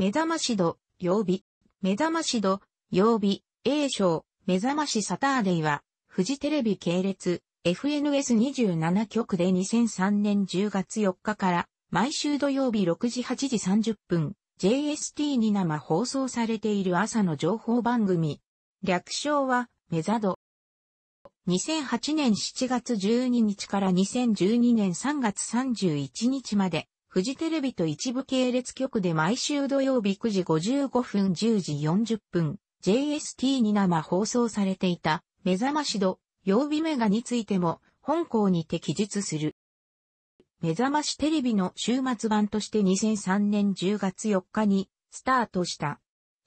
目覚まし度、曜日。目覚まし度、曜日、A 賞、目覚ましサターデイは、フジテレビ系列、FNS27 局で2003年10月4日から、毎週土曜日6時8時30分、JST に生放送されている朝の情報番組。略称は、メザド。2008年7月12日から2012年3月31日まで、フジテレビと一部系列局で毎週土曜日9時55分10時40分、JST に生放送されていた、目覚まし度、曜日メガについても、本校にて記述する。目覚ましテレビの週末版として2003年10月4日に、スタートした。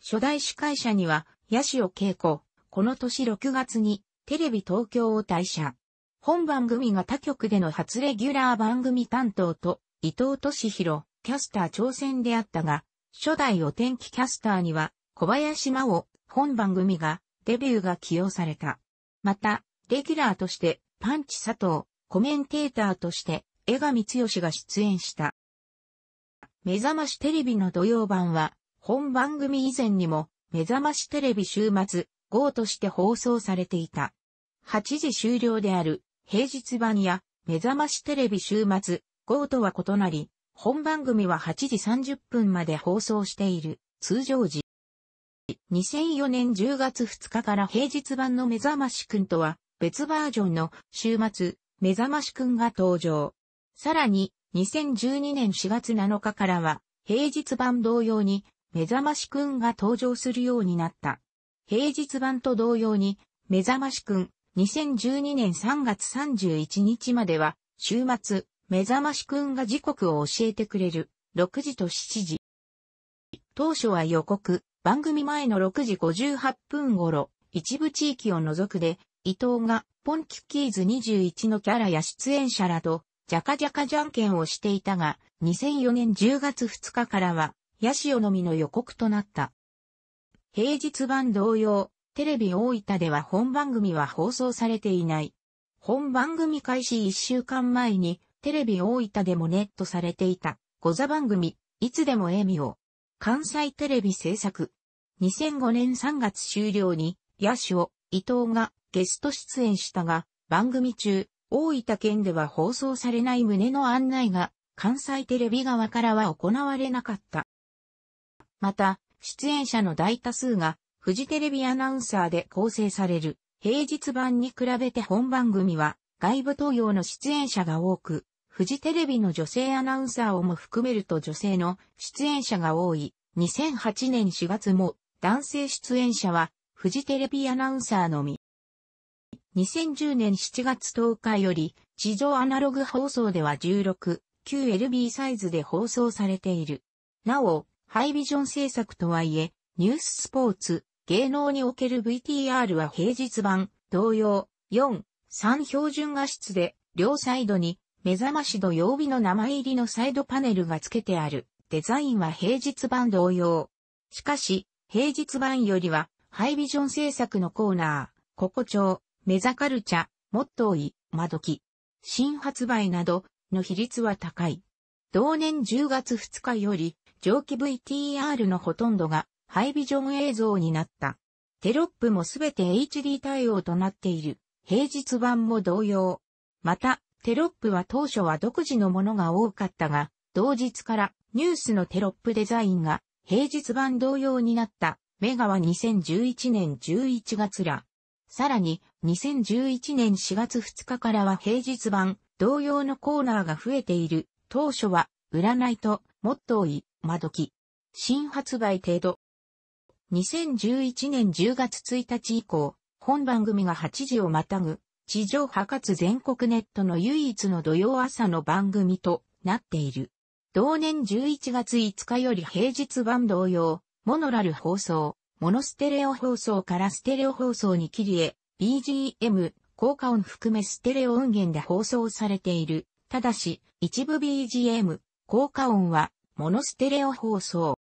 初代司会者には、八潮恵子、この年6月に、テレビ東京を退社。本番組が他局での初レギュラー番組担当と伊藤敏弘、キャスター挑戦であったが、初代お天気キャスターには、小林真央、本番組が、デビューが起用された。また、レギュラーとして、パンチ佐藤、コメンテーターとして、江上剛が出演した。目覚ましテレビの土曜版は、本番組以前にも、目覚ましテレビ週末、号として放送されていた。8時終了である、平日版や、目覚ましテレビ週末、号とは異なり、本番組は8時30分まで放送している、通常時。2004年10月2日から平日版の目覚ましくんとは、別バージョンの週末、目覚ましくんが登場。さらに、2012年4月7日からは、平日版同様に、目覚ましくんが登場するようになった。平日版と同様に、目覚ましくん、2012年3月31日までは、週末、目覚ましくんが時刻を教えてくれる、6時と7時。当初は予告、番組前の6時58分頃、一部地域を除くで、伊藤が、ポンキッキーズ21のキャラや出演者らと、ジャカジャカじゃんけんをしていたが、2004年10月2日からは、ヤシオのみの予告となった。平日版同様、テレビ大分では本番組は放送されていない。本番組開始1週間前に、テレビ大分でもネットされていた、ご座番組、いつでも笑みを、関西テレビ制作。2005年3月終了に、野潮伊藤がゲスト出演したが、番組中、大分県では放送されない旨の案内が、関西テレビ側からは行われなかった。また、出演者の大多数が、フジテレビアナウンサーで構成される、平日版に比べて本番組は、外部登用の出演者が多く、フジテレビの女性アナウンサーをも含めると女性の出演者が多い。2008年4月も男性出演者はフジテレビアナウンサーのみ。2010年7月10日より地上アナログ放送では16、9LB サイズで放送されている。なお、ハイビジョン制作とはいえ、ニューススポーツ、芸能における VTR は平日版、同様、4、3標準画質で、両サイドに目覚まし土曜日の名前入りのサイドパネルが付けてある。デザインは平日版同様。しかし、平日版よりは、ハイビジョン制作のコーナー、ココ調、メザカルチャ、モットーイ、マドキ、新発売などの比率は高い。同年10月2日より、蒸気 VTR のほとんどがハイビジョン映像になった。テロップもすべて HD 対応となっている。平日版も同様。また、テロップは当初は独自のものが多かったが、同日からニュースのテロップデザインが平日版同様になったメガは2011年11月ら。さらに2011年4月2日からは平日版同様のコーナーが増えている。当初は占いともっと多い窓き。新発売程度。2011年10月1日以降、本番組が8時をまたぐ地上波かつ全国ネットの唯一の土曜朝の番組となっている。同年11月5日より平日版同様、モノラル放送、モノステレオ放送からステレオ放送に切り絵、BGM、効果音含めステレオ音源で放送されている。ただし、一部 BGM、効果音は、モノステレオ放送。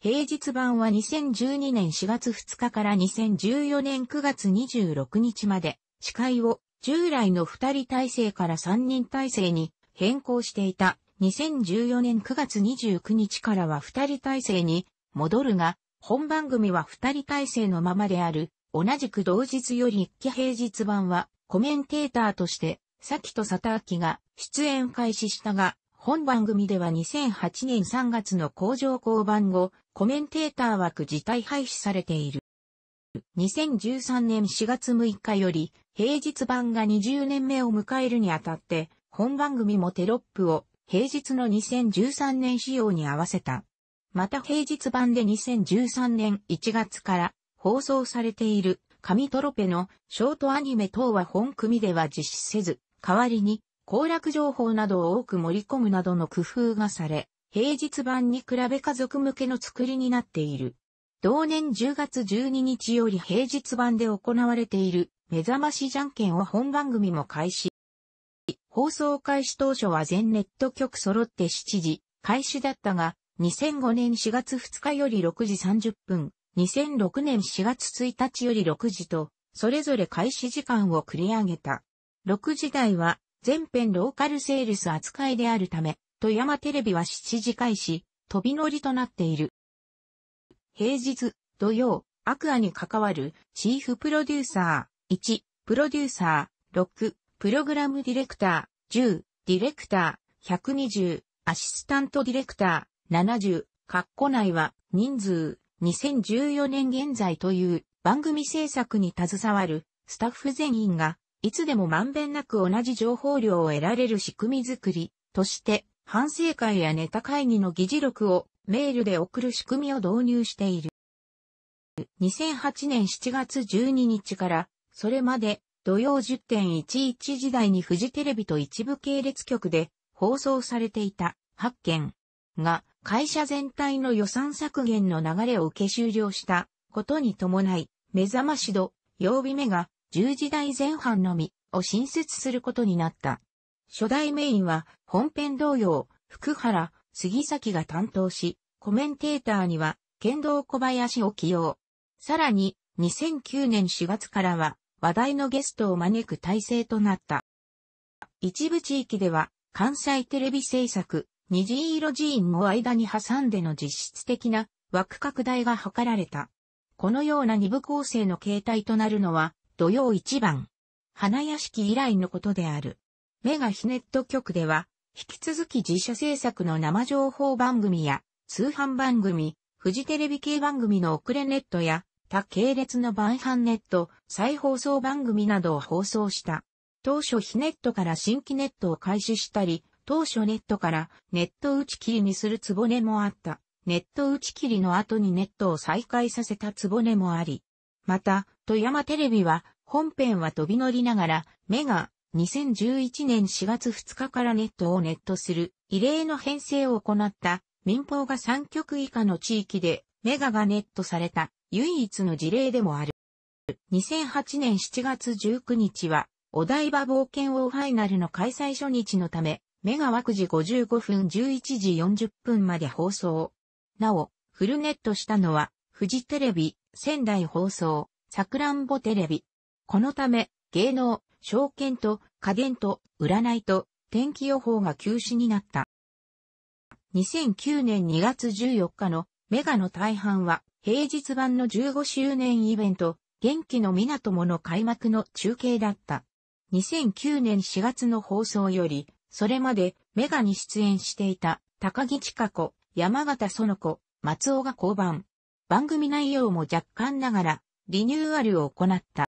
平日版は2012年4月2日から2014年9月26日まで、司会を従来の2人体制から3人体制に変更していた2014年9月29日からは2人体制に戻るが、本番組は2人体制のままである。同じく同日より一期平日版はコメンテーターとして、さきとさたあきが出演開始したが、本番組では2008年3月の工場降板後、コメンテーター枠自体廃止されている。2013年4月6日より、平日版が20年目を迎えるにあたって、本番組もテロップを平日の2013年仕様に合わせた。また平日版で2013年1月から放送されている紙トロペのショートアニメ等は本組では実施せず、代わりに攻略情報などを多く盛り込むなどの工夫がされ、平日版に比べ家族向けの作りになっている。同年10月12日より平日版で行われている目覚ましじゃんけんを本番組も開始。放送開始当初は全ネット局揃って7時開始だったが、2005年4月2日より6時30分、2006年4月1日より6時と、それぞれ開始時間を繰り上げた。6時台は、全編ローカルセールス扱いであるため、富山テレビは7時開始、飛び乗りとなっている。平日、土曜、アクアに関わるチーフプロデューサー、1、プロデューサー、6、プログラムディレクター、10、ディレクター、120、アシスタントディレクター、70、括弧内は、人数、2014年現在という番組制作に携わるスタッフ全員が、いつでもまんべんなく同じ情報量を得られる仕組みづくりとして、反省会やネタ会議の議事録をメールで送る仕組みを導入している。2008年7月12日からそれまで、土曜10.11時代にフジテレビと一部系列局で放送されていた発見が会社全体の予算削減の流れを受け終了したことに伴い、目覚まし度、曜日目が10時代前半のみを新設することになった。初代メインは本編同様、福原、杉崎が担当し、コメンテーターには、剣道小林を起用。さらに、2009年4月からは、話題のゲストを招く体制となった。一部地域では、関西テレビ制作、虹色寺院も間に挟んでの実質的な枠拡大が図られた。このような二部構成の形態となるのは、土曜一番。花屋敷以来のことである。メガヒネット局では、引き続き自社制作の生情報番組や、通販番組、フジテレビ系番組の遅れネットや、他系列の晩飯ネット、再放送番組などを放送した。当初非ネットから新規ネットを開始したり、当初ネットからネット打ち切りにするつぼねもあった。ネット打ち切りの後にネットを再開させたつぼねもあり。また、富山テレビは、本編は飛び乗りながら、メガ、2011年4月2日からネットをネットする、異例の編成を行った、民放が3局以下の地域で、メガがネットされた。唯一の事例でもある。2008年7月19日は、お台場冒険王ファイナルの開催初日のため、メガ枠時55分11時40分まで放送。なお、フルネットしたのは、富士テレビ、仙台放送、さくらんぼテレビ。このため、芸能、証券と、家電と、占いと、天気予報が休止になった。2009年2月14日のメガの大半は平日版の15周年イベント、元気の港もの開幕の中継だった。2009年4月の放送より、それまでメガに出演していた高木千佳子、山形園子、松尾が降板。番組内容も若干ながらリニューアルを行った。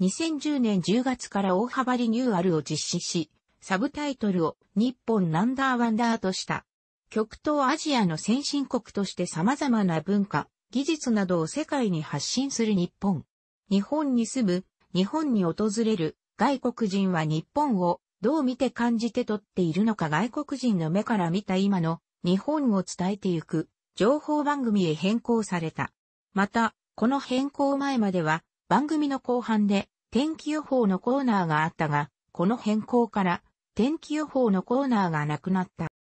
2010年10月から大幅リニューアルを実施し、サブタイトルを日本ナンダーワンダーとした。極東アジアの先進国として様々な文化、技術などを世界に発信する日本。日本に住む、日本に訪れる外国人は日本をどう見て感じて取っているのか外国人の目から見た今の日本を伝えてゆく情報番組へ変更された。また、この変更前までは番組の後半で天気予報のコーナーがあったが、この変更から天気予報のコーナーがなくなった。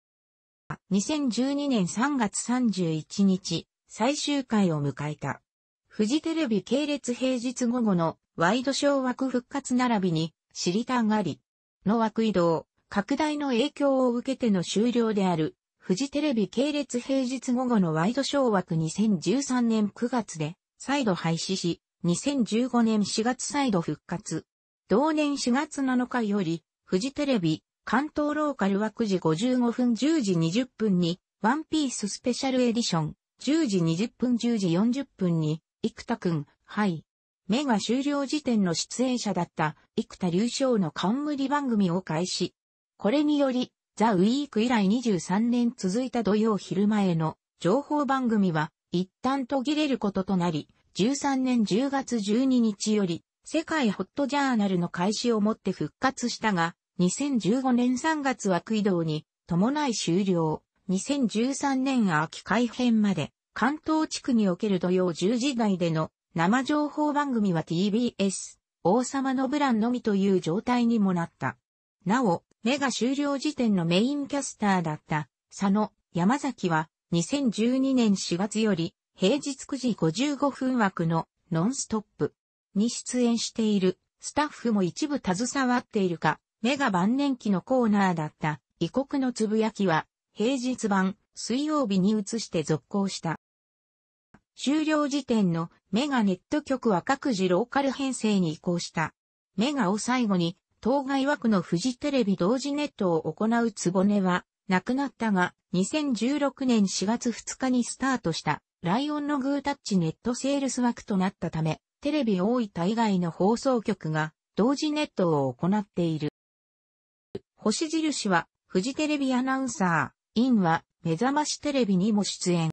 2012年3月31日、最終回を迎えた。フジテレビ系列平日午後のワイドショー枠復活並びに、知りたがりの枠移動、拡大の影響を受けての終了である、フジテレビ系列平日午後のワイドショー枠2013年9月で、再度廃止し、2015年4月再度復活。同年4月7日より、フジテレビ関東ローカルは9時55分10時20分に、ワンピーススペシャルエディション、10時20分10時40分に、生田くん、はい。目が終了時点の出演者だった、生田流暢の冠番組を開始。これにより、ザ・ウィーク以来23年続いた土曜昼前の情報番組は、一旦途切れることとなり、13年10月12日より、世界ホットジャーナルの開始をもって復活したが、2015年3月はクイドに伴い終了。2013年秋改編まで関東地区における土曜10時台での生情報番組は TBS 王様のブランのみという状態にもなった。なお、目が終了時点のメインキャスターだった佐野山崎は2012年4月より平日9時55分枠のノンストップに出演しているスタッフも一部携わっているか目が晩年期のコーナーだった異国のつぶやきは平日版水曜日に移して続行した。終了時点のメガネット局は各自ローカル編成に移行した。メガを最後に当該枠のフジテレビ同時ネットを行うつぼねはなくなったが2016年4月2日にスタートしたライオンのグータッチネットセールス枠となったためテレビ大分以外の放送局が同時ネットを行っている。星印は、フジテレビアナウンサー、インは、目覚ましテレビにも出演。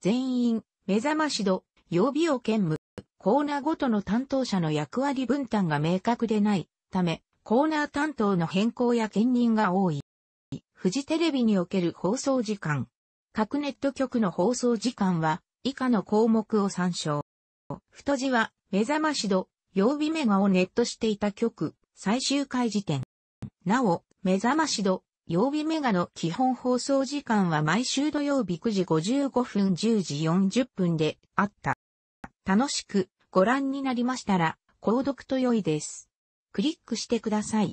全員、目覚まし度、曜日を兼務。コーナーごとの担当者の役割分担が明確でないため、コーナー担当の変更や兼任が多い。フジテレビにおける放送時間。各ネット局の放送時間は、以下の項目を参照。太字は、目覚まし度、曜日メガをネットしていた局、最終回時点。なお、目覚まし度、曜日メガの基本放送時間は毎週土曜日9時55分10時40分であった。楽しくご覧になりましたら、購読と良いです。クリックしてください。